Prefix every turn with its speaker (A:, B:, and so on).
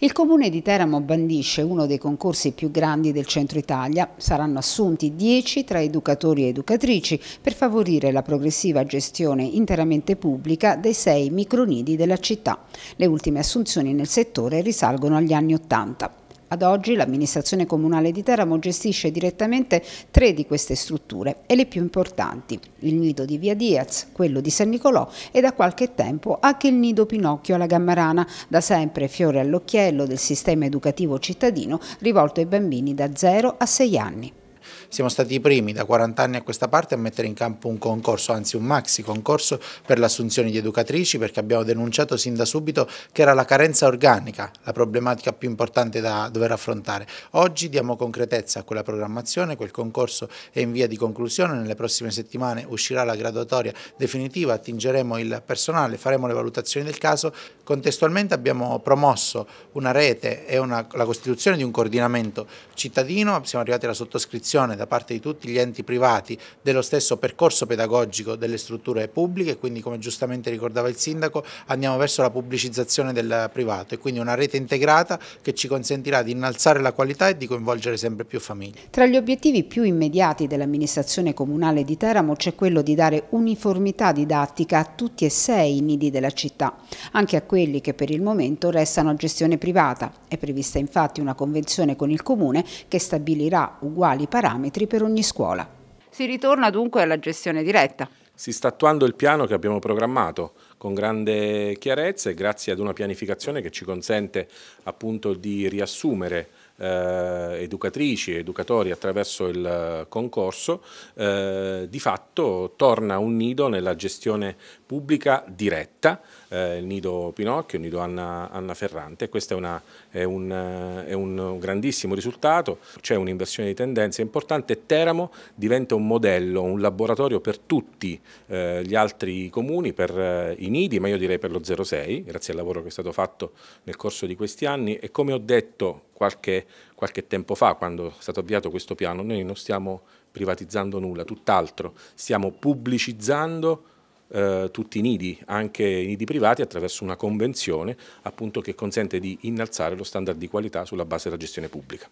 A: Il comune di Teramo bandisce uno dei concorsi più grandi del centro Italia. Saranno assunti 10 tra educatori e educatrici per favorire la progressiva gestione interamente pubblica dei sei micronidi della città. Le ultime assunzioni nel settore risalgono agli anni Ottanta. Ad oggi l'amministrazione comunale di Teramo gestisce direttamente tre di queste strutture e le più importanti, il nido di Via Diaz, quello di San Nicolò e da qualche tempo anche il nido Pinocchio alla Gammarana, da sempre fiore all'occhiello del sistema educativo cittadino rivolto ai bambini da 0 a 6 anni.
B: Siamo stati i primi da 40 anni a questa parte a mettere in campo un concorso, anzi un maxi concorso per l'assunzione di educatrici perché abbiamo denunciato sin da subito che era la carenza organica la problematica più importante da dover affrontare. Oggi diamo concretezza a quella programmazione, quel concorso è in via di conclusione, nelle prossime settimane uscirà la graduatoria definitiva, attingeremo il personale, faremo le valutazioni del caso. Contestualmente abbiamo promosso una rete e una, la costituzione di un coordinamento cittadino, siamo arrivati alla sottoscrizione da parte di tutti gli enti privati dello stesso percorso pedagogico delle strutture pubbliche, quindi come giustamente ricordava il Sindaco andiamo verso la pubblicizzazione del privato e quindi una rete integrata che ci consentirà di innalzare la qualità e di coinvolgere sempre più famiglie.
A: Tra gli obiettivi più immediati dell'amministrazione comunale di Teramo c'è quello di dare uniformità didattica a tutti e sei i nidi della città, anche a quelli che per il momento restano a gestione privata. È prevista infatti una convenzione con il Comune che stabilirà uguali parametri parametri per ogni scuola. Si ritorna dunque alla gestione diretta. Si sta
C: attuando il piano che abbiamo programmato, con grande chiarezza e grazie ad una pianificazione che ci consente appunto di riassumere eh, educatrici e educatori attraverso il concorso, eh, di fatto torna un nido nella gestione pubblica diretta, eh, il nido Pinocchio, il nido Anna, Anna Ferrante. Questo è, una, è, un, è un grandissimo risultato, c'è un'inversione di tendenza importante. Teramo diventa un modello, un laboratorio per tutti eh, gli altri comuni, per eh, i Nidi, ma io direi per lo 06, grazie al lavoro che è stato fatto nel corso di questi anni e come ho detto qualche, qualche tempo fa quando è stato avviato questo piano, noi non stiamo privatizzando nulla, tutt'altro, stiamo pubblicizzando eh, tutti i nidi, anche i nidi privati, attraverso una convenzione appunto, che consente di innalzare lo standard di qualità sulla base della gestione pubblica.